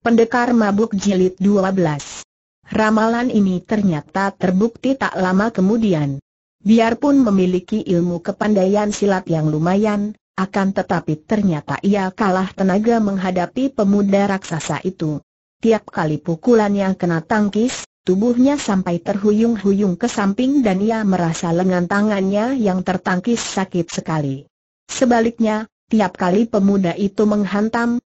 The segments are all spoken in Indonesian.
Pendekar Mabuk Jilid 12 Ramalan ini ternyata terbukti tak lama kemudian. Biarpun memiliki ilmu kepandaian silat yang lumayan, akan tetapi ternyata ia kalah tenaga menghadapi pemuda raksasa itu. Tiap kali pukulan yang kena tangkis, tubuhnya sampai terhuyung-huyung ke samping dan ia merasa lengan tangannya yang tertangkis sakit sekali. Sebaliknya, tiap kali pemuda itu menghantam,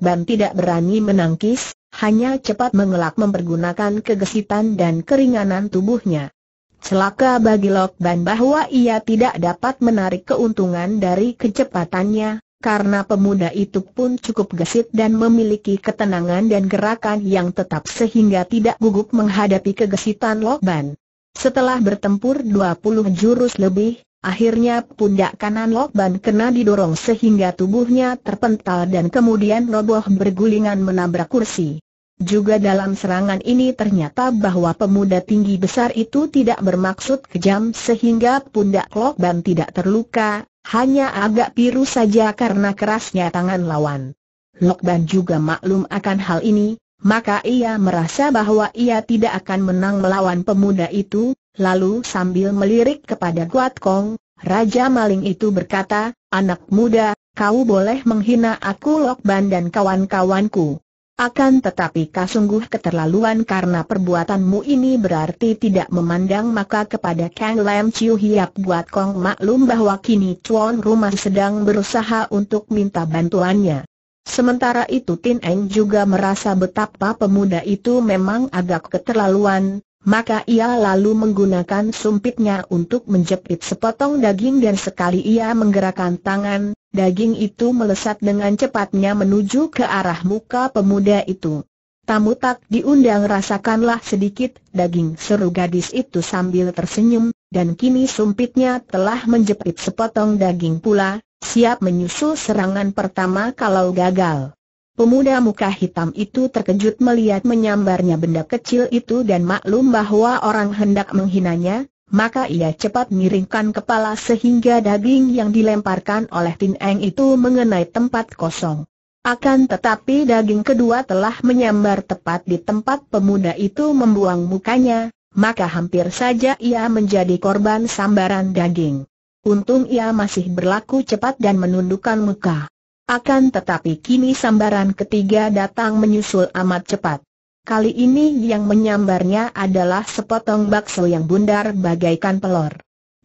Ban tidak berani menangkis, hanya cepat mengelak mempergunakan kegesitan dan keringanan tubuhnya. Celaka bagi Ban bahwa ia tidak dapat menarik keuntungan dari kecepatannya, karena pemuda itu pun cukup gesit dan memiliki ketenangan dan gerakan yang tetap sehingga tidak gugup menghadapi kegesitan Ban. Setelah bertempur 20 jurus lebih, Akhirnya pundak kanan Lokban kena didorong sehingga tubuhnya terpental dan kemudian roboh bergulingan menabrak kursi. Juga dalam serangan ini ternyata bahwa pemuda tinggi besar itu tidak bermaksud kejam sehingga pundak Lokban tidak terluka, hanya agak biru saja karena kerasnya tangan lawan. Lokban juga maklum akan hal ini, maka ia merasa bahwa ia tidak akan menang melawan pemuda itu, Lalu sambil melirik kepada Guat Kong, Raja Maling itu berkata, Anak muda, kau boleh menghina aku Lok Ban dan kawan-kawanku. Akan tetapi kau sungguh keterlaluan karena perbuatanmu ini berarti tidak memandang maka kepada Kang Lam Chiu Hiap Guat Kong maklum bahwa kini Chuan rumah sedang berusaha untuk minta bantuannya. Sementara itu Tin Eng juga merasa betapa pemuda itu memang agak keterlaluan, maka ia lalu menggunakan sumpitnya untuk menjepit sepotong daging dan sekali ia menggerakkan tangan, daging itu melesat dengan cepatnya menuju ke arah muka pemuda itu. Tamu tak diundang rasakanlah sedikit daging seru gadis itu sambil tersenyum, dan kini sumpitnya telah menjepit sepotong daging pula, siap menyusul serangan pertama kalau gagal. Pemuda muka hitam itu terkejut melihat menyambarnya benda kecil itu dan maklum bahwa orang hendak menghinanya, maka ia cepat miringkan kepala sehingga daging yang dilemparkan oleh Tin Eng itu mengenai tempat kosong. Akan tetapi daging kedua telah menyambar tepat di tempat pemuda itu membuang mukanya, maka hampir saja ia menjadi korban sambaran daging. Untung ia masih berlaku cepat dan menundukkan muka. Akan tetapi kini sambaran ketiga datang menyusul amat cepat. Kali ini yang menyambarnya adalah sepotong bakso yang bundar bagaikan pelor.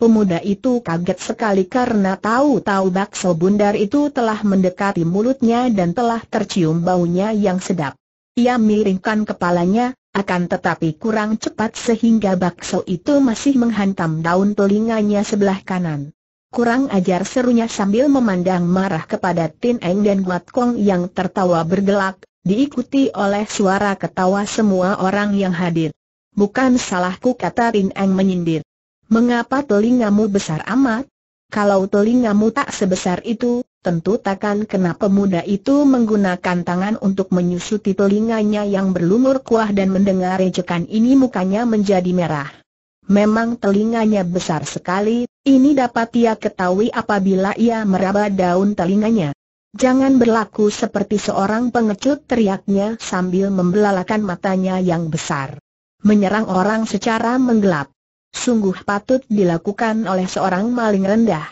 Pemuda itu kaget sekali karena tahu-tahu bakso bundar itu telah mendekati mulutnya dan telah tercium baunya yang sedap. Ia miringkan kepalanya, akan tetapi kurang cepat sehingga bakso itu masih menghantam daun telinganya sebelah kanan kurang ajar serunya sambil memandang marah kepada Tin Eng dan Guat Kong yang tertawa bergelak, diikuti oleh suara ketawa semua orang yang hadir. Bukan salahku kata Tin Eng menyindir. Mengapa telingamu besar amat? Kalau telingamu tak sebesar itu, tentu takkan kena pemuda itu menggunakan tangan untuk menyusuti telinganya yang berlumur kuah dan mendengar ejekan ini mukanya menjadi merah. Memang telinganya besar sekali, ini dapat ia ketahui apabila ia meraba daun telinganya. Jangan berlaku seperti seorang pengecut teriaknya sambil membelalakan matanya yang besar. Menyerang orang secara menggelap. Sungguh patut dilakukan oleh seorang maling rendah.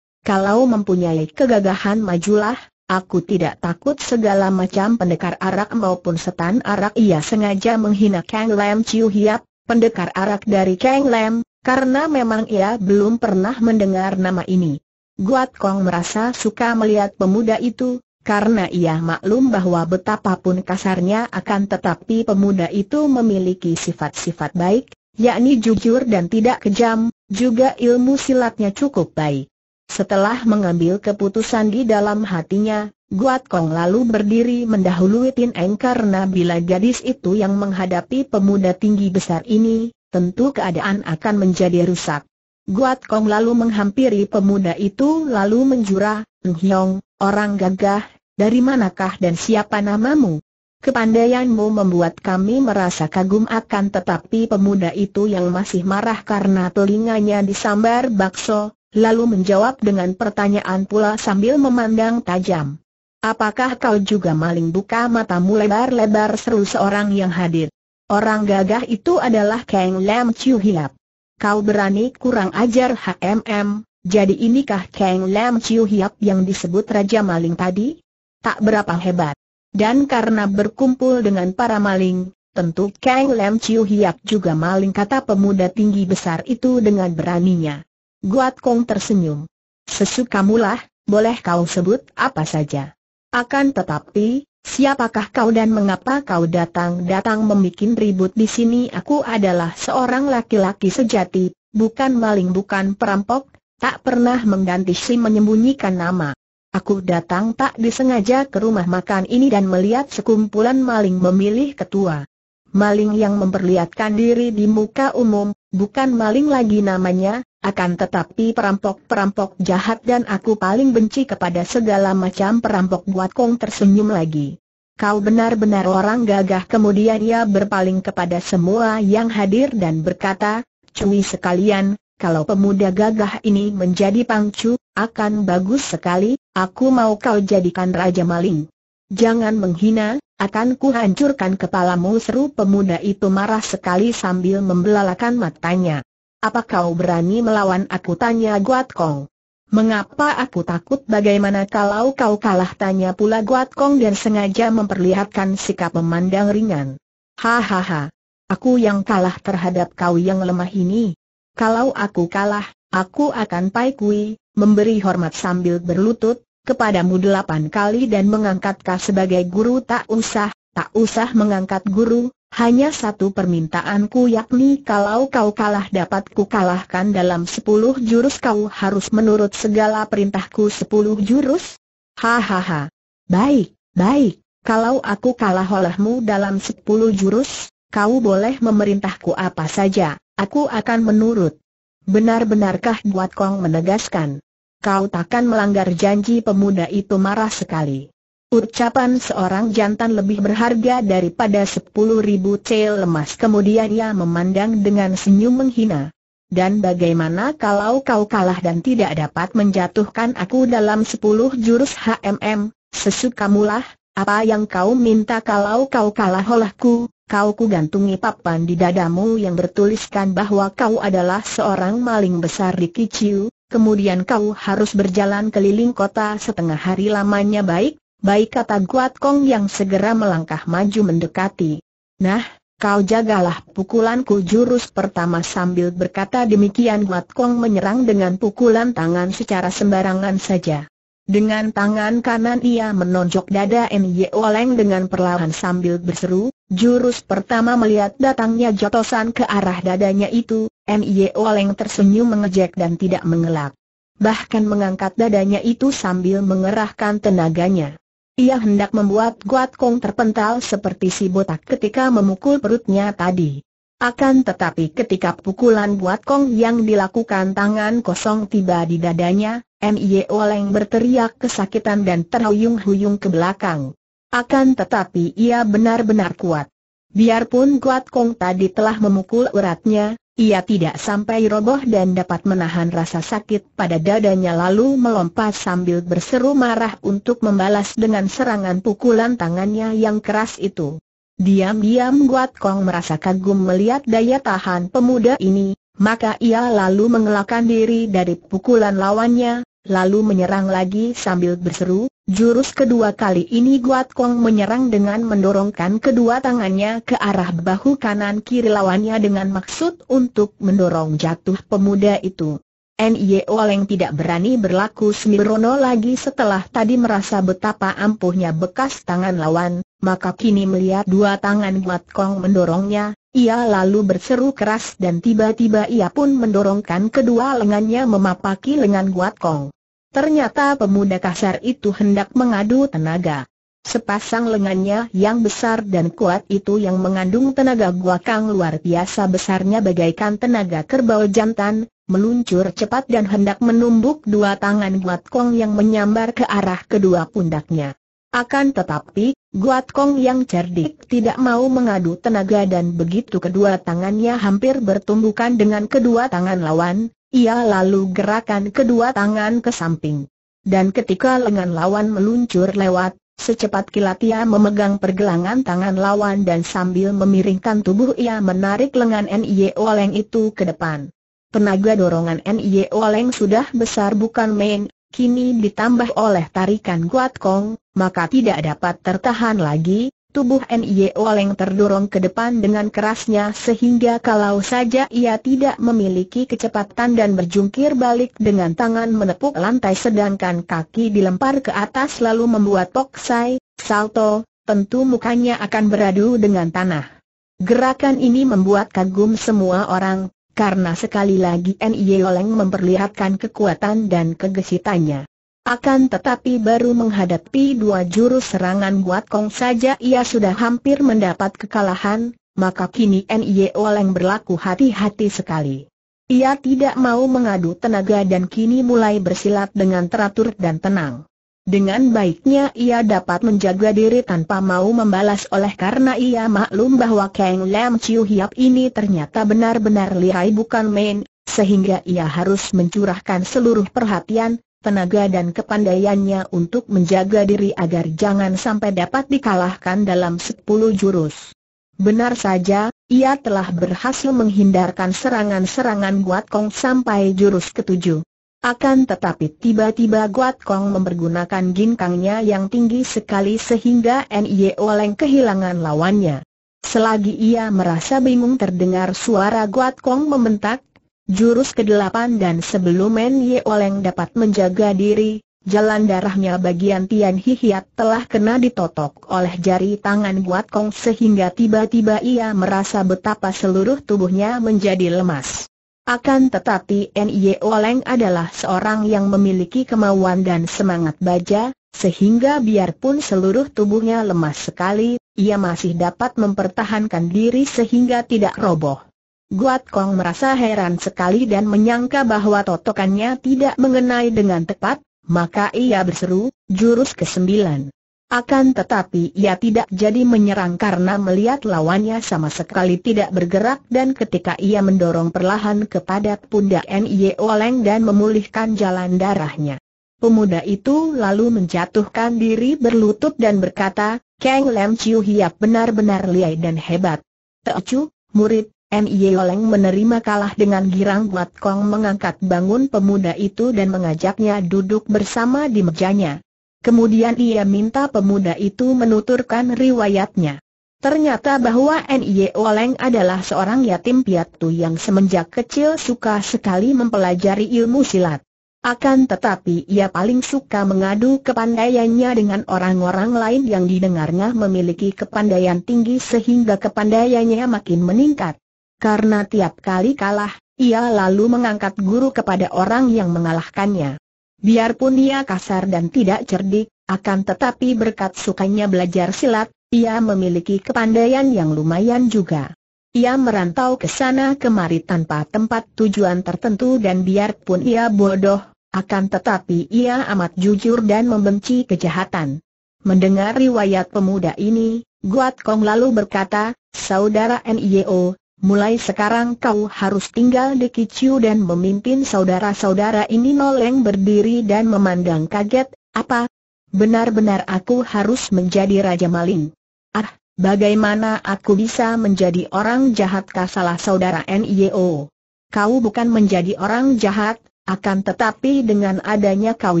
Kalau mempunyai kegagahan majulah, Aku tidak takut segala macam pendekar arak maupun setan arak ia sengaja menghina Kang Lam Chiu Hiap, pendekar arak dari Kang Lam, karena memang ia belum pernah mendengar nama ini. Guat Kong merasa suka melihat pemuda itu, karena ia maklum bahwa betapapun kasarnya akan tetapi pemuda itu memiliki sifat-sifat baik, yakni jujur dan tidak kejam, juga ilmu silatnya cukup baik. Setelah mengambil keputusan di dalam hatinya, Guat Kong lalu berdiri mendahului Tin Eng karena bila gadis itu yang menghadapi pemuda tinggi besar ini, tentu keadaan akan menjadi rusak. Guat Kong lalu menghampiri pemuda itu lalu menjura, Hiong, orang gagah, dari manakah dan siapa namamu? Kepandaianmu membuat kami merasa kagum akan tetapi pemuda itu yang masih marah karena telinganya disambar bakso, lalu menjawab dengan pertanyaan pula sambil memandang tajam. Apakah kau juga maling buka matamu lebar-lebar seru seorang yang hadir? Orang gagah itu adalah Kang Lam Chiu Hiap. Kau berani kurang ajar HMM, jadi inikah Kang Lam Chiu Hiap yang disebut Raja Maling tadi? Tak berapa hebat. Dan karena berkumpul dengan para maling, Tentu Kang Lam Chiu Hiap juga maling kata pemuda tinggi besar itu dengan beraninya. Guat Kong tersenyum. Sesukamulah, boleh kau sebut apa saja. Akan tetapi, siapakah kau dan mengapa kau datang-datang membuat ribut di sini? Aku adalah seorang laki-laki sejati, bukan maling bukan perampok, tak pernah mengganti si menyembunyikan nama. Aku datang tak disengaja ke rumah makan ini dan melihat sekumpulan maling memilih ketua. Maling yang memperlihatkan diri di muka umum, bukan maling lagi namanya, akan tetapi perampok-perampok jahat dan aku paling benci kepada segala macam perampok buat Kong tersenyum lagi. Kau benar-benar orang gagah kemudian ia berpaling kepada semua yang hadir dan berkata, Cui sekalian, kalau pemuda gagah ini menjadi pangcu, akan bagus sekali, aku mau kau jadikan Raja Maling. Jangan menghina, akan kuhancurkan kepalamu seru pemuda itu marah sekali sambil membelalakan matanya. Apa kau berani melawan aku tanya Guat Kong? Mengapa aku takut bagaimana kalau kau kalah tanya pula Guat Kong dan sengaja memperlihatkan sikap memandang ringan. Hahaha. Aku yang kalah terhadap kau yang lemah ini. Kalau aku kalah, aku akan paikui, memberi hormat sambil berlutut, kepadamu delapan kali dan mengangkat kau sebagai guru tak usah, tak usah mengangkat guru, hanya satu permintaanku yakni kalau kau kalah dapat ku kalahkan dalam sepuluh jurus kau harus menurut segala perintahku sepuluh jurus? Hahaha. Baik, baik, kalau aku kalah olehmu dalam sepuluh jurus, kau boleh memerintahku apa saja, aku akan menurut. Benar-benarkah Buat Kong menegaskan? Kau takkan melanggar janji pemuda itu marah sekali. Ucapan seorang jantan lebih berharga daripada sepuluh ribu cel lemas Kemudian ia memandang dengan senyum menghina Dan bagaimana kalau kau kalah dan tidak dapat menjatuhkan aku dalam sepuluh jurus HMM Sesukamulah, apa yang kau minta kalau kau kalah olahku, Kau kugantungi papan di dadamu yang bertuliskan bahwa kau adalah seorang maling besar di Kiciu Kemudian kau harus berjalan keliling kota setengah hari lamanya baik baik kata Guat Kong yang segera melangkah maju mendekati. Nah, kau jagalah pukulanku jurus pertama sambil berkata demikian Guat Kong menyerang dengan pukulan tangan secara sembarangan saja. Dengan tangan kanan ia menonjok dada Nye Oleng dengan perlahan sambil berseru, jurus pertama melihat datangnya jotosan ke arah dadanya itu, Nye Oleng tersenyum mengejek dan tidak mengelak. Bahkan mengangkat dadanya itu sambil mengerahkan tenaganya. Ia hendak membuat Guat Kong terpental seperti si botak ketika memukul perutnya tadi. Akan tetapi ketika pukulan Guat Kong yang dilakukan tangan kosong tiba di dadanya, M.I.E. Oleng berteriak kesakitan dan terhuyung-huyung ke belakang. Akan tetapi ia benar-benar kuat. Biarpun Guat Kong tadi telah memukul uratnya, ia tidak sampai roboh dan dapat menahan rasa sakit pada dadanya lalu melompat sambil berseru marah untuk membalas dengan serangan pukulan tangannya yang keras itu. Diam-diam Guat Kong merasa kagum melihat daya tahan pemuda ini, maka ia lalu mengelakkan diri dari pukulan lawannya, lalu menyerang lagi sambil berseru, jurus kedua kali ini Guat Kong menyerang dengan mendorongkan kedua tangannya ke arah bahu kanan kiri lawannya dengan maksud untuk mendorong jatuh pemuda itu. N.I.O. Leng tidak berani berlaku sembrono lagi setelah tadi merasa betapa ampuhnya bekas tangan lawan, maka kini melihat dua tangan Guat Kong mendorongnya, ia lalu berseru keras dan tiba-tiba ia pun mendorongkan kedua lengannya memapaki lengan Guat Kong. Ternyata pemuda kasar itu hendak mengadu tenaga. Sepasang lengannya yang besar dan kuat itu yang mengandung tenaga guakang luar biasa besarnya bagaikan tenaga kerbau jantan, meluncur cepat dan hendak menumbuk dua tangan guatkong yang menyambar ke arah kedua pundaknya. Akan tetapi, guatkong yang cerdik tidak mau mengadu tenaga dan begitu kedua tangannya hampir bertumbukan dengan kedua tangan lawan, ia lalu gerakan kedua tangan ke samping. Dan ketika lengan lawan meluncur lewat, secepat kilat ia memegang pergelangan tangan lawan dan sambil memiringkan tubuh ia menarik lengan N.I.E. Oleng itu ke depan. Tenaga dorongan N.I.E. Oleng sudah besar bukan main, kini ditambah oleh tarikan kuat kong, maka tidak dapat tertahan lagi, Tubuh N.Y.E. Oleng terdorong ke depan dengan kerasnya sehingga kalau saja ia tidak memiliki kecepatan dan berjungkir balik dengan tangan menepuk lantai sedangkan kaki dilempar ke atas lalu membuat poksai, salto, tentu mukanya akan beradu dengan tanah. Gerakan ini membuat kagum semua orang, karena sekali lagi N.Y.E. Oleng memperlihatkan kekuatan dan kegesitannya. Akan tetapi baru menghadapi dua jurus serangan buat Kong saja ia sudah hampir mendapat kekalahan, maka kini Nye Oleng berlaku hati-hati sekali. Ia tidak mau mengadu tenaga dan kini mulai bersilat dengan teratur dan tenang. Dengan baiknya ia dapat menjaga diri tanpa mau membalas oleh karena ia maklum bahwa Kang Lam Chiu Hiap ini ternyata benar-benar lihai bukan main, sehingga ia harus mencurahkan seluruh perhatian, tenaga dan kepandaiannya untuk menjaga diri agar jangan sampai dapat dikalahkan dalam sepuluh jurus. Benar saja, ia telah berhasil menghindarkan serangan-serangan Guat Kong sampai jurus ketujuh. Akan tetapi tiba-tiba Guat Kong mempergunakan ginkangnya yang tinggi sekali sehingga N.I.E. Oleng kehilangan lawannya. Selagi ia merasa bingung terdengar suara Guat Kong membentak, Jurus ke-8 dan sebelum Men Ye Oleng dapat menjaga diri, jalan darahnya bagian Tian Hihiat telah kena ditotok oleh jari tangan Guat Kong sehingga tiba-tiba ia merasa betapa seluruh tubuhnya menjadi lemas. Akan tetapi Ye Oleng adalah seorang yang memiliki kemauan dan semangat baja, sehingga biarpun seluruh tubuhnya lemas sekali, ia masih dapat mempertahankan diri sehingga tidak roboh. Guat Kong merasa heran sekali dan menyangka bahwa totokannya tidak mengenai dengan tepat, maka ia berseru, jurus kesembilan. Akan tetapi ia tidak jadi menyerang karena melihat lawannya sama sekali tidak bergerak dan ketika ia mendorong perlahan kepada pundak N.I.E. Oleng dan memulihkan jalan darahnya. Pemuda itu lalu menjatuhkan diri berlutut dan berkata, Kang Lam Chiu Hiap benar-benar liai dan hebat. Teocu, murid, M.I. Oleng menerima kalah dengan girang Wat Kong mengangkat bangun pemuda itu dan mengajaknya duduk bersama di mejanya. Kemudian ia minta pemuda itu menuturkan riwayatnya. Ternyata bahwa Nie Oleng adalah seorang yatim piatu yang semenjak kecil suka sekali mempelajari ilmu silat. Akan tetapi ia paling suka mengadu kepandaiannya dengan orang-orang lain yang didengarnya memiliki kepandaian tinggi sehingga kepandaiannya makin meningkat. Karena tiap kali kalah, ia lalu mengangkat guru kepada orang yang mengalahkannya. Biarpun ia kasar dan tidak cerdik, akan tetapi berkat sukanya belajar silat, ia memiliki kepandaian yang lumayan juga. Ia merantau ke sana kemari tanpa tempat tujuan tertentu dan biarpun ia bodoh, akan tetapi ia amat jujur dan membenci kejahatan. Mendengar riwayat pemuda ini, Guat Kong lalu berkata, Saudara NIO, Mulai sekarang kau harus tinggal di Kiciu dan memimpin saudara-saudara ini Noleng berdiri dan memandang kaget, apa? Benar-benar aku harus menjadi Raja Maling. Ah, bagaimana aku bisa menjadi orang jahat kasalah saudara NIO? Kau bukan menjadi orang jahat, akan tetapi dengan adanya kau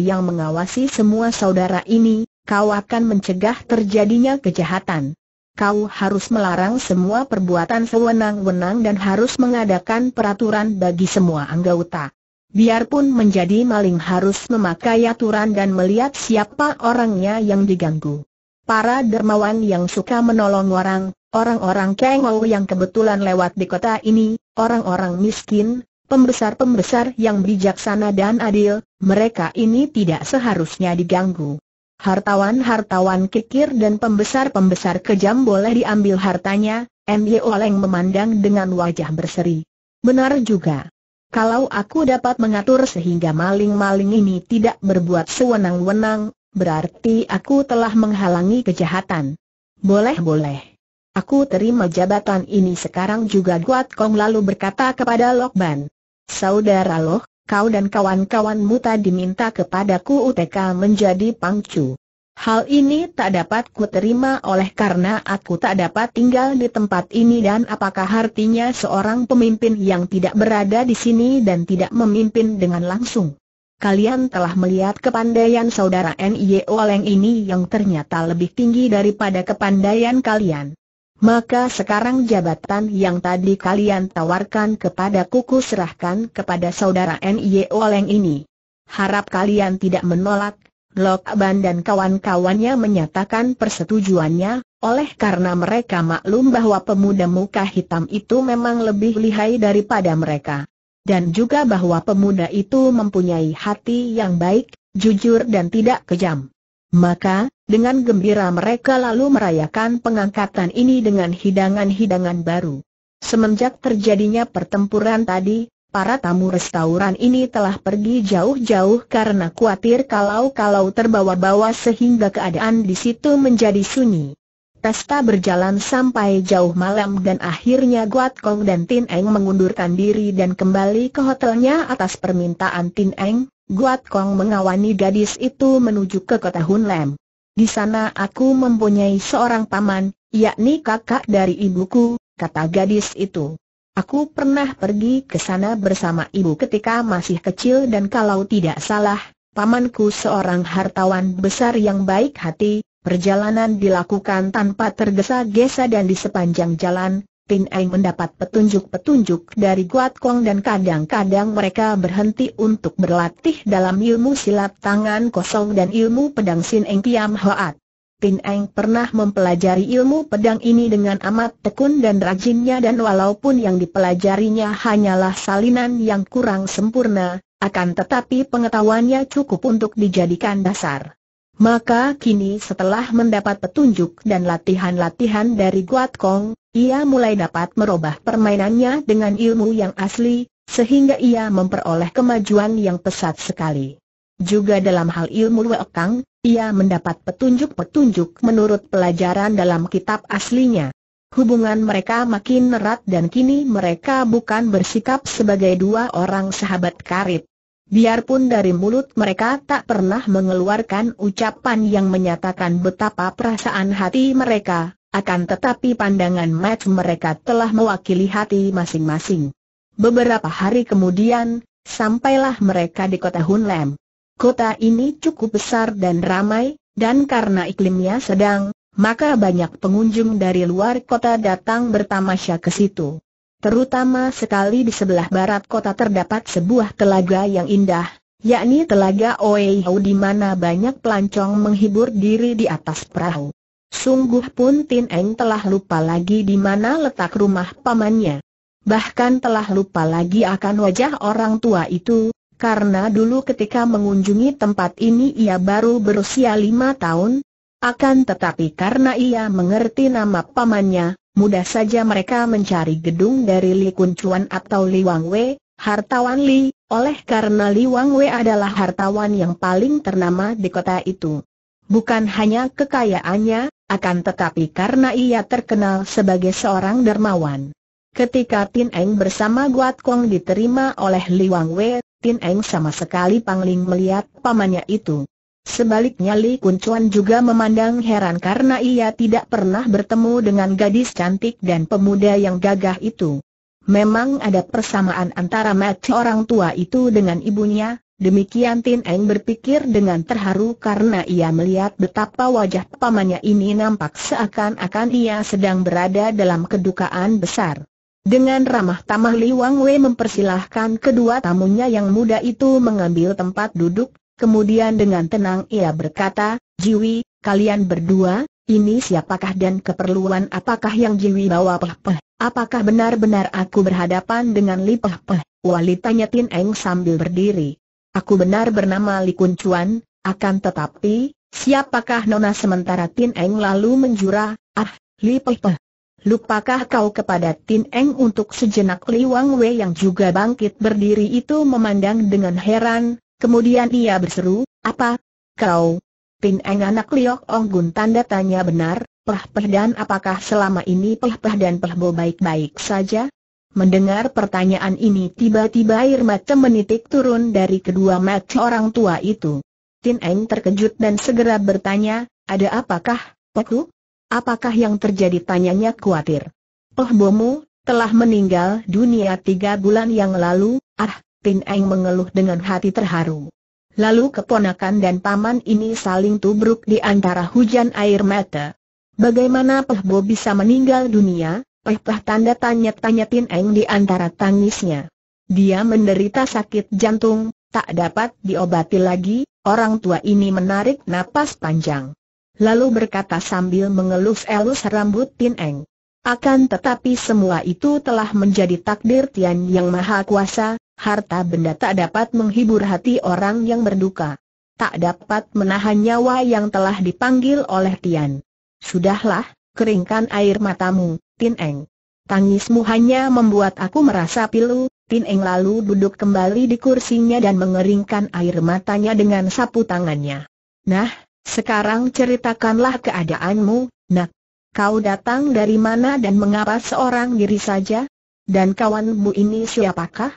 yang mengawasi semua saudara ini, kau akan mencegah terjadinya kejahatan kau harus melarang semua perbuatan sewenang-wenang dan harus mengadakan peraturan bagi semua anggota. Biarpun menjadi maling harus memakai aturan dan melihat siapa orangnya yang diganggu. Para dermawan yang suka menolong orang, orang-orang kengau yang kebetulan lewat di kota ini, orang-orang miskin, pembesar-pembesar yang bijaksana dan adil, mereka ini tidak seharusnya diganggu. Hartawan-hartawan kikir dan pembesar-pembesar kejam boleh diambil hartanya, M.Y. Oleng memandang dengan wajah berseri. Benar juga. Kalau aku dapat mengatur sehingga maling-maling ini tidak berbuat sewenang-wenang, berarti aku telah menghalangi kejahatan. Boleh-boleh. Aku terima jabatan ini sekarang juga Guat Kong lalu berkata kepada Lokban. Saudara Loh, kau dan kawan-kawanmu tadi minta kepadaku UTK menjadi pangcu. Hal ini tak dapat ku terima oleh karena aku tak dapat tinggal di tempat ini dan apakah artinya seorang pemimpin yang tidak berada di sini dan tidak memimpin dengan langsung. Kalian telah melihat kepandaian saudara NIO Leng ini yang ternyata lebih tinggi daripada kepandaian kalian. Maka sekarang jabatan yang tadi kalian tawarkan kepada kuku serahkan kepada saudara N.I.E. Oleng ini. Harap kalian tidak menolak, Lok Ban dan kawan-kawannya menyatakan persetujuannya, oleh karena mereka maklum bahwa pemuda muka hitam itu memang lebih lihai daripada mereka. Dan juga bahwa pemuda itu mempunyai hati yang baik, jujur dan tidak kejam. Maka, dengan gembira mereka lalu merayakan pengangkatan ini dengan hidangan-hidangan baru. Semenjak terjadinya pertempuran tadi, para tamu restoran ini telah pergi jauh-jauh karena khawatir kalau-kalau terbawa-bawa sehingga keadaan di situ menjadi sunyi. Pesta berjalan sampai jauh malam dan akhirnya Guat Kong dan Tin Eng mengundurkan diri dan kembali ke hotelnya atas permintaan Tin Eng, Guat Kong mengawani gadis itu menuju ke kota Hunlem. Di sana aku mempunyai seorang paman, yakni kakak dari ibuku, kata gadis itu. Aku pernah pergi ke sana bersama ibu ketika masih kecil dan kalau tidak salah, pamanku seorang hartawan besar yang baik hati, perjalanan dilakukan tanpa tergesa-gesa dan di sepanjang jalan, Pin Eng mendapat petunjuk-petunjuk dari Guat Kong dan kadang-kadang mereka berhenti untuk berlatih dalam ilmu silat tangan kosong dan ilmu pedang Sin Eng Kiam Hoat. Pin Eng pernah mempelajari ilmu pedang ini dengan amat tekun dan rajinnya dan walaupun yang dipelajarinya hanyalah salinan yang kurang sempurna, akan tetapi pengetahuannya cukup untuk dijadikan dasar. Maka kini setelah mendapat petunjuk dan latihan-latihan dari Guat Kong, ia mulai dapat merubah permainannya dengan ilmu yang asli, sehingga ia memperoleh kemajuan yang pesat sekali. Juga dalam hal ilmu Wekang, ia mendapat petunjuk-petunjuk menurut pelajaran dalam kitab aslinya. Hubungan mereka makin erat dan kini mereka bukan bersikap sebagai dua orang sahabat karib, Biarpun dari mulut mereka tak pernah mengeluarkan ucapan yang menyatakan betapa perasaan hati mereka, akan tetapi pandangan mat mereka telah mewakili hati masing-masing. Beberapa hari kemudian, sampailah mereka di kota Hunlem. Kota ini cukup besar dan ramai, dan karena iklimnya sedang, maka banyak pengunjung dari luar kota datang bertamasya ke situ. Terutama sekali di sebelah barat kota terdapat sebuah telaga yang indah, yakni Telaga Oeihau di mana banyak pelancong menghibur diri di atas perahu. Sungguh pun Tin Eng telah lupa lagi di mana letak rumah pamannya. Bahkan telah lupa lagi akan wajah orang tua itu, karena dulu ketika mengunjungi tempat ini ia baru berusia lima tahun. Akan tetapi karena ia mengerti nama pamannya, mudah saja mereka mencari gedung dari Li Kun Chuan atau Li Wang Wei, hartawan Li, oleh karena Li Wang Wei adalah hartawan yang paling ternama di kota itu. Bukan hanya kekayaannya, akan tetapi karena ia terkenal sebagai seorang dermawan. Ketika Tin Eng bersama Guat Kong diterima oleh Li Wang Wei, Tin Eng sama sekali pangling melihat pamannya itu. Sebaliknya Li Kuncuan juga memandang heran karena ia tidak pernah bertemu dengan gadis cantik dan pemuda yang gagah itu. Memang ada persamaan antara mata orang tua itu dengan ibunya, demikian Tin Eng berpikir dengan terharu karena ia melihat betapa wajah pamannya ini nampak seakan-akan ia sedang berada dalam kedukaan besar. Dengan ramah tamah Li Wang Wei mempersilahkan kedua tamunya yang muda itu mengambil tempat duduk, Kemudian dengan tenang ia berkata, Jiwi, kalian berdua, ini siapakah dan keperluan apakah yang Jiwi bawa peh Apakah benar-benar aku berhadapan dengan Li Peh Peh? Wali tanya Tin Eng sambil berdiri. Aku benar bernama Li Kun Chuan, akan tetapi, siapakah Nona sementara Tin Eng lalu menjura, ah, Li Peh Peh. Lupakah kau kepada Tin Eng untuk sejenak Li Wang Wei yang juga bangkit berdiri itu memandang dengan heran, Kemudian ia berseru, apa? Kau? Pin Eng anak Liok Ong Gun tanda tanya benar, Peh Peh dan apakah selama ini Peh Peh dan Peh Bo baik-baik saja? Mendengar pertanyaan ini tiba-tiba air mata menitik turun dari kedua mata orang tua itu. Tin Eng terkejut dan segera bertanya, ada apakah, Peku? Apakah yang terjadi tanyanya khawatir. Peh Bomu, telah meninggal dunia tiga bulan yang lalu, ah, Pin Eng mengeluh dengan hati terharu. Lalu keponakan dan paman ini saling tubruk di antara hujan air mata. Bagaimana Peh Bo bisa meninggal dunia? Peh Peh tanda tanya-tanya Pin Eng di antara tangisnya. Dia menderita sakit jantung, tak dapat diobati lagi, orang tua ini menarik napas panjang. Lalu berkata sambil mengelus-elus rambut Pin Eng. Akan tetapi semua itu telah menjadi takdir Tian Yang Maha Kuasa, harta benda tak dapat menghibur hati orang yang berduka. Tak dapat menahan nyawa yang telah dipanggil oleh Tian. Sudahlah, keringkan air matamu, Tin Eng. Tangismu hanya membuat aku merasa pilu, Tin Eng lalu duduk kembali di kursinya dan mengeringkan air matanya dengan sapu tangannya. Nah, sekarang ceritakanlah keadaanmu, nak. Kau datang dari mana dan mengapa seorang diri saja? Dan kawanmu ini siapakah?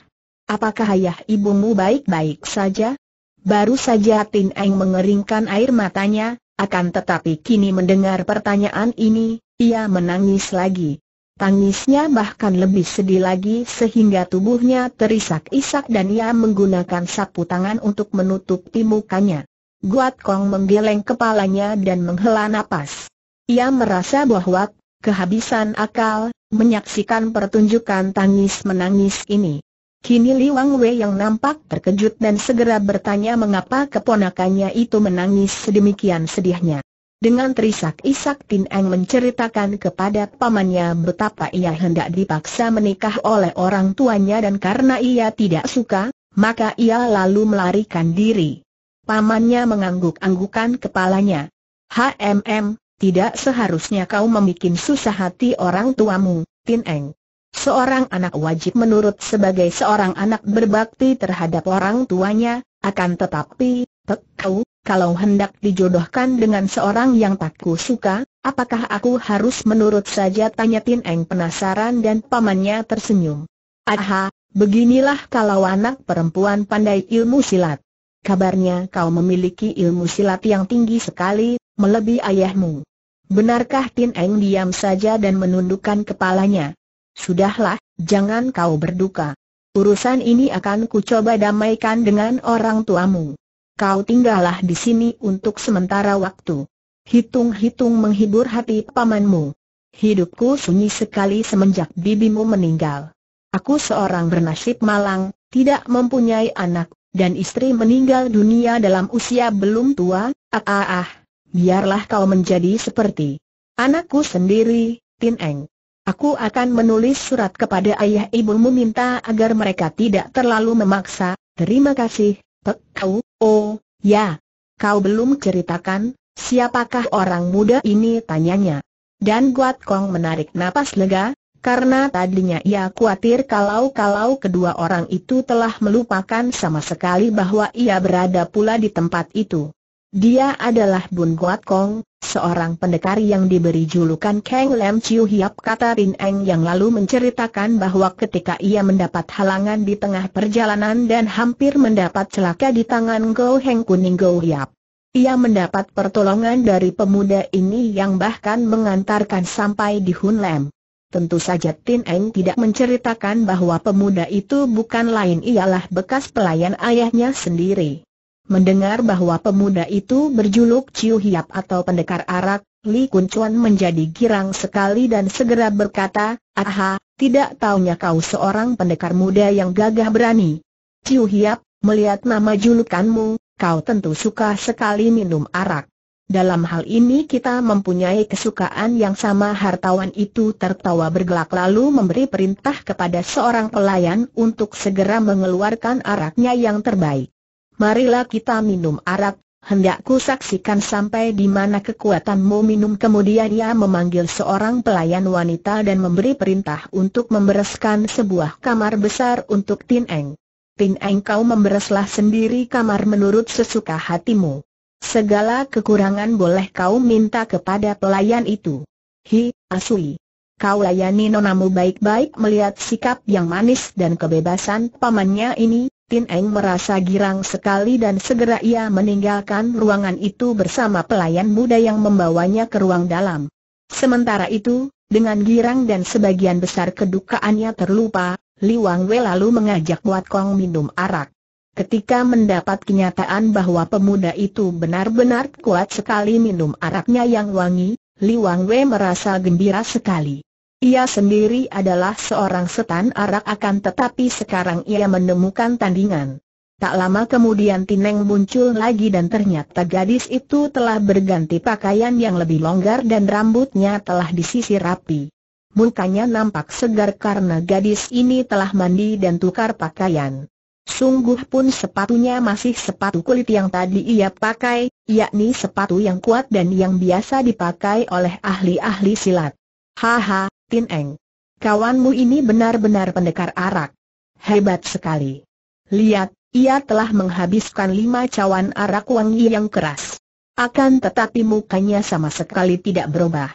Apakah ayah ibumu baik-baik saja? Baru saja Tin Eng mengeringkan air matanya, akan tetapi kini mendengar pertanyaan ini, ia menangis lagi. Tangisnya bahkan lebih sedih lagi sehingga tubuhnya terisak-isak dan ia menggunakan sapu tangan untuk menutup mukanya. Guat Kong menggeleng kepalanya dan menghela napas. Ia merasa bahwa kehabisan akal menyaksikan pertunjukan tangis-menangis ini. Kini Liwang Wei yang nampak terkejut dan segera bertanya mengapa keponakannya itu menangis sedemikian sedihnya. Dengan terisak-isak Tin Eng menceritakan kepada pamannya betapa ia hendak dipaksa menikah oleh orang tuanya dan karena ia tidak suka, maka ia lalu melarikan diri. Pamannya mengangguk-anggukan kepalanya. HMM, tidak seharusnya kau membuat susah hati orang tuamu, Tin Eng. Seorang anak wajib menurut sebagai seorang anak berbakti terhadap orang tuanya, akan tetapi, tekau, kalau hendak dijodohkan dengan seorang yang tak ku suka, apakah aku harus menurut saja tanya Tin Eng penasaran dan pamannya tersenyum. Aha, beginilah kalau anak perempuan pandai ilmu silat. Kabarnya kau memiliki ilmu silat yang tinggi sekali, melebihi ayahmu. Benarkah Tin Eng diam saja dan menundukkan kepalanya? Sudahlah, jangan kau berduka. Urusan ini akan ku coba damaikan dengan orang tuamu. Kau tinggallah di sini untuk sementara waktu. Hitung-hitung menghibur hati pamanmu. Hidupku sunyi sekali semenjak bibimu meninggal. Aku seorang bernasib malang, tidak mempunyai anak, dan istri meninggal dunia dalam usia belum tua, ah ah ah, biarlah kau menjadi seperti anakku sendiri, Tin Eng. Aku akan menulis surat kepada ayah ibumu minta agar mereka tidak terlalu memaksa, terima kasih, Kau, oh, ya. Kau belum ceritakan, siapakah orang muda ini tanyanya. Dan Guat Kong menarik napas lega, karena tadinya ia khawatir kalau-kalau kedua orang itu telah melupakan sama sekali bahwa ia berada pula di tempat itu. Dia adalah Bun Guat Kong, seorang pendekar yang diberi julukan Kang Lam Chiu Hiap kata Rin Eng yang lalu menceritakan bahwa ketika ia mendapat halangan di tengah perjalanan dan hampir mendapat celaka di tangan Go Heng Kuning Go Hiap. Ia mendapat pertolongan dari pemuda ini yang bahkan mengantarkan sampai di Hun Lam. Tentu saja Tin Eng tidak menceritakan bahwa pemuda itu bukan lain ialah bekas pelayan ayahnya sendiri. Mendengar bahwa pemuda itu berjuluk Ciu Hiap atau pendekar arak, Li Kun Chuan menjadi girang sekali dan segera berkata, Aha, tidak taunya kau seorang pendekar muda yang gagah berani. Ciu Hiap, melihat nama julukanmu, kau tentu suka sekali minum arak. Dalam hal ini kita mempunyai kesukaan yang sama hartawan itu tertawa bergelak lalu memberi perintah kepada seorang pelayan untuk segera mengeluarkan araknya yang terbaik marilah kita minum arak, hendakku saksikan sampai di mana kekuatanmu minum. Kemudian ia memanggil seorang pelayan wanita dan memberi perintah untuk membereskan sebuah kamar besar untuk Tin Eng. Tin Eng kau membereslah sendiri kamar menurut sesuka hatimu. Segala kekurangan boleh kau minta kepada pelayan itu. Hi, Asui. Kau layani nonamu baik-baik melihat sikap yang manis dan kebebasan pamannya ini, Tin Eng merasa girang sekali dan segera ia meninggalkan ruangan itu bersama pelayan muda yang membawanya ke ruang dalam. Sementara itu, dengan girang dan sebagian besar kedukaannya terlupa, Li Wang Wei lalu mengajak Wat Kong minum arak. Ketika mendapat kenyataan bahwa pemuda itu benar-benar kuat sekali minum araknya yang wangi, Li Wang Wei merasa gembira sekali. Ia sendiri adalah seorang setan arak akan tetapi sekarang ia menemukan tandingan. Tak lama kemudian Tineng muncul lagi dan ternyata gadis itu telah berganti pakaian yang lebih longgar dan rambutnya telah disisir rapi. Mukanya nampak segar karena gadis ini telah mandi dan tukar pakaian. Sungguh pun sepatunya masih sepatu kulit yang tadi ia pakai, yakni sepatu yang kuat dan yang biasa dipakai oleh ahli-ahli silat. Haha, Tin Eng. Kawanmu ini benar-benar pendekar arak. Hebat sekali. Lihat, ia telah menghabiskan lima cawan arak wangi yang keras. Akan tetapi mukanya sama sekali tidak berubah.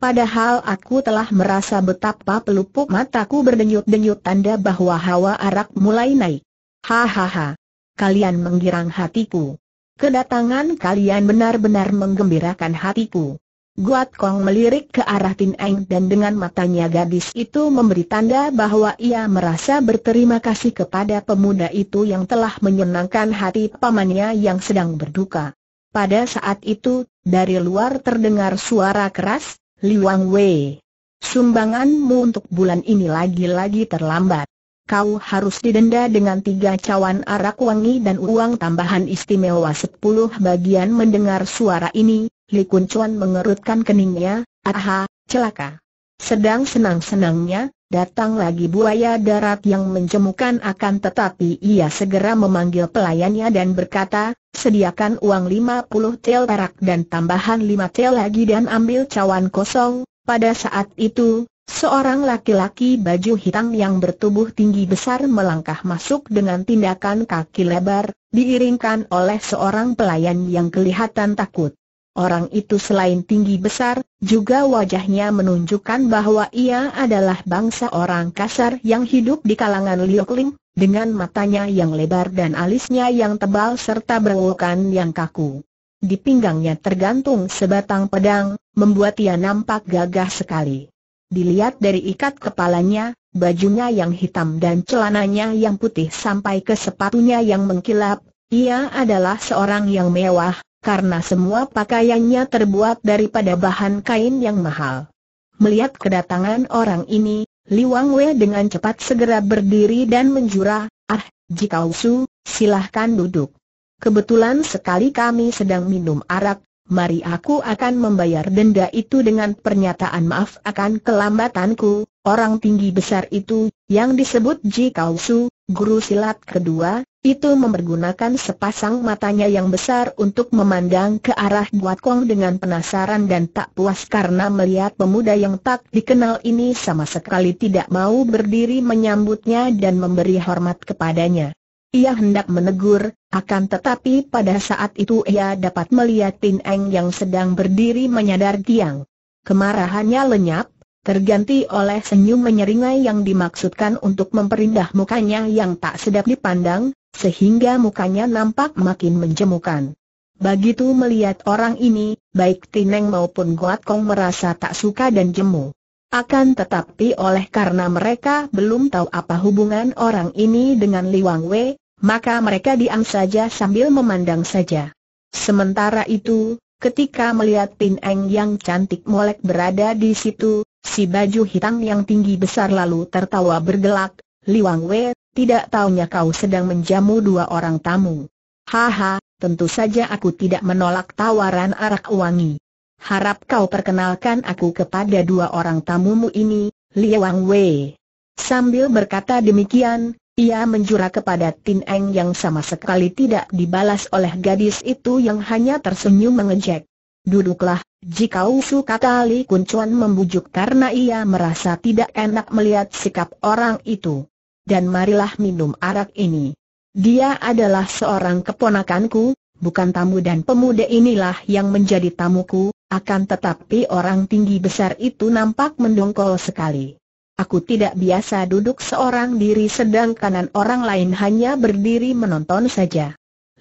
Padahal aku telah merasa betapa pelupuk mataku berdenyut-denyut tanda bahwa hawa arak mulai naik. Hahaha. Kalian menggirang hatiku. Kedatangan kalian benar-benar menggembirakan hatiku. Guat Kong melirik ke arah Tin Eng dan dengan matanya gadis itu memberi tanda bahwa ia merasa berterima kasih kepada pemuda itu yang telah menyenangkan hati pamannya yang sedang berduka. Pada saat itu, dari luar terdengar suara keras, Liwang Wei. Sumbanganmu untuk bulan ini lagi-lagi terlambat. Kau harus didenda dengan tiga cawan arak wangi dan uang tambahan istimewa sepuluh bagian mendengar suara ini, Li Kun Chuan mengerutkan keningnya, aha, celaka. Sedang senang-senangnya, datang lagi buaya darat yang mencemukan akan tetapi ia segera memanggil pelayannya dan berkata, sediakan uang 50 tel perak dan tambahan 5 tel lagi dan ambil cawan kosong. Pada saat itu, Seorang laki-laki baju hitam yang bertubuh tinggi besar melangkah masuk dengan tindakan kaki lebar, diiringkan oleh seorang pelayan yang kelihatan takut. Orang itu selain tinggi besar, juga wajahnya menunjukkan bahwa ia adalah bangsa orang kasar yang hidup di kalangan Liokling, dengan matanya yang lebar dan alisnya yang tebal serta berukan yang kaku. Di pinggangnya tergantung sebatang pedang, membuat ia nampak gagah sekali. Dilihat dari ikat kepalanya, bajunya yang hitam dan celananya yang putih sampai ke sepatunya yang mengkilap, ia adalah seorang yang mewah, karena semua pakaiannya terbuat daripada bahan kain yang mahal. Melihat kedatangan orang ini, Li Wang Wei dengan cepat segera berdiri dan menjura, ah, jika usu, silahkan duduk. Kebetulan sekali kami sedang minum arak, mari aku akan membayar denda itu dengan pernyataan maaf akan kelambatanku, orang tinggi besar itu, yang disebut Ji Su, Guru silat kedua, itu mempergunakan sepasang matanya yang besar untuk memandang ke arah Buat Kong dengan penasaran dan tak puas karena melihat pemuda yang tak dikenal ini sama sekali tidak mau berdiri menyambutnya dan memberi hormat kepadanya. Ia hendak menegur, akan tetapi pada saat itu ia dapat melihat Tin Eng yang sedang berdiri menyadar tiang. Kemarahannya lenyap, terganti oleh senyum menyeringai yang dimaksudkan untuk memperindah mukanya yang tak sedap dipandang, sehingga mukanya nampak makin menjemukan. Begitu melihat orang ini, baik Tineng maupun Goat Kong merasa tak suka dan jemu. Akan tetapi oleh karena mereka belum tahu apa hubungan orang ini dengan Liwang Wei, maka mereka diam saja sambil memandang saja. Sementara itu, Ketika melihat Tineng yang cantik molek berada di situ, Si baju hitam yang tinggi besar lalu tertawa bergelak, Liwang Wei, tidak taunya kau sedang menjamu dua orang tamu. Haha, tentu saja aku tidak menolak tawaran arak wangi. Harap kau perkenalkan aku kepada dua orang tamumu ini, Liwang Wei. Sambil berkata demikian, ia menjura kepada Tin Eng yang sama sekali tidak dibalas oleh gadis itu yang hanya tersenyum mengejek. Duduklah, jika usul kata Li Kun Chuan membujuk karena ia merasa tidak enak melihat sikap orang itu. Dan marilah minum arak ini. Dia adalah seorang keponakanku, bukan tamu dan pemuda inilah yang menjadi tamuku, akan tetapi orang tinggi besar itu nampak mendongkol sekali. Aku tidak biasa duduk seorang diri sedang kanan orang lain hanya berdiri menonton saja.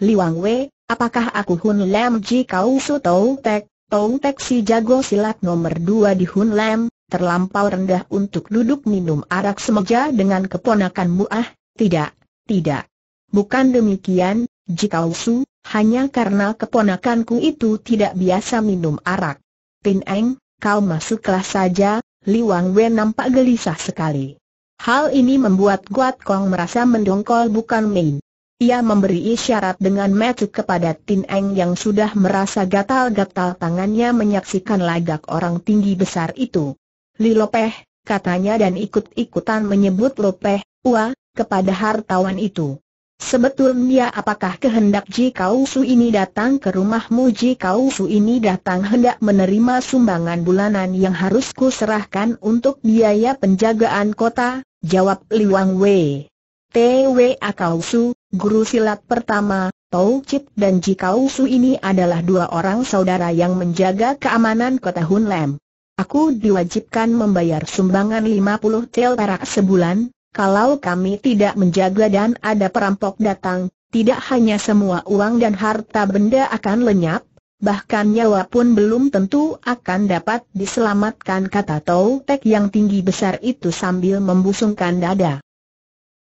Liwang Wei, Apakah aku Hun Lam Ji Kau Su Tau Tek, Tau Tek si jago silat nomor dua di Hun Lam, terlampau rendah untuk duduk minum arak semeja dengan keponakanmu ah, tidak, tidak. Bukan demikian, Ji Kau Su, hanya karena keponakanku itu tidak biasa minum arak. Pin Eng, kau kelas saja, Wang Wen nampak gelisah sekali. Hal ini membuat Guat Kong merasa mendongkol bukan main. Ia memberi isyarat dengan metu kepada Tin Eng yang sudah merasa gatal-gatal tangannya menyaksikan lagak orang tinggi besar itu. Li Lopeh, katanya dan ikut-ikutan menyebut Lopeh, Wah, kepada hartawan itu. Sebetulnya apakah kehendak Ji Kau Su ini datang ke rumahmu Ji Kau Su ini datang hendak menerima sumbangan bulanan yang harus ku serahkan untuk biaya penjagaan kota, jawab Li Wang Wei. TWA Kau Su, Guru silat pertama, Tau Chit dan Jikau Su ini adalah dua orang saudara yang menjaga keamanan kota Hun Lam. Aku diwajibkan membayar sumbangan 50 tel perak sebulan, kalau kami tidak menjaga dan ada perampok datang, tidak hanya semua uang dan harta benda akan lenyap, bahkan nyawa pun belum tentu akan dapat diselamatkan kata Tau Tek yang tinggi besar itu sambil membusungkan dada.